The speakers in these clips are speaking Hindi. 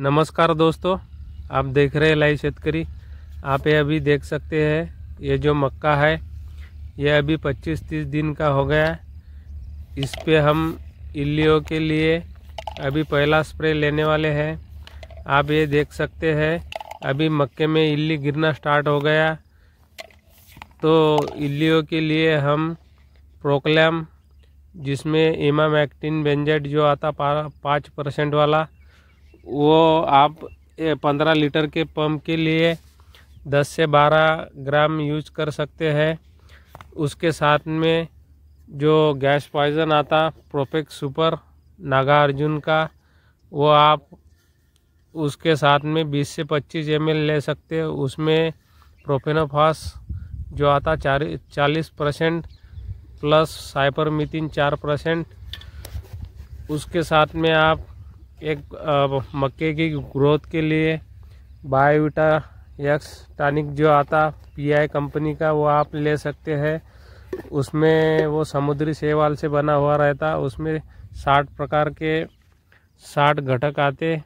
नमस्कार दोस्तों आप देख रहे हैं लाइव शेतकरी आप ये अभी देख सकते हैं ये जो मक्का है ये अभी 25-30 दिन का हो गया है इस पर हम इल्लियों के लिए अभी पहला स्प्रे लेने वाले हैं आप ये देख सकते हैं अभी मक्के में इल्ली गिरना स्टार्ट हो गया तो इल्लियों के लिए हम प्रोक्लैम जिसमें एमामैक्टिन बेंजेट जो आता पाँच परसेंट वाला वो आप पंद्रह लीटर के पंप के लिए दस से बारह ग्राम यूज कर सकते हैं उसके साथ में जो गैस पॉइजन आता प्रोपेक सुपर नागार्जुन का वो आप उसके साथ में बीस से पच्चीस एम ले सकते हैं उसमें प्रोफेनोफास जो आता चार चालीस परसेंट प्लस साइपरमिथिन चार परसेंट उसके साथ में आप एक मक्के की ग्रोथ के लिए बायोविटा एक्स टानिक जो आता पीआई कंपनी का वो आप ले सकते हैं उसमें वो समुद्री सेवाल से बना हुआ रहता उसमें साठ प्रकार के साठ घटक आते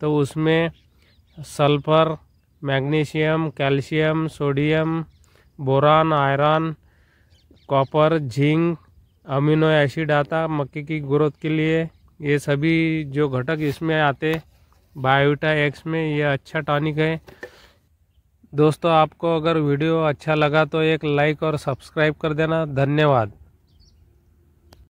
तो उसमें sulphur magnesium calcium sodium boron iron copper zinc amino acid आता मक्के की ग्रोथ के लिए ये सभी जो घटक इसमें आते बायोटा एक्स में ये अच्छा टॉनिक है दोस्तों आपको अगर वीडियो अच्छा लगा तो एक लाइक और सब्सक्राइब कर देना धन्यवाद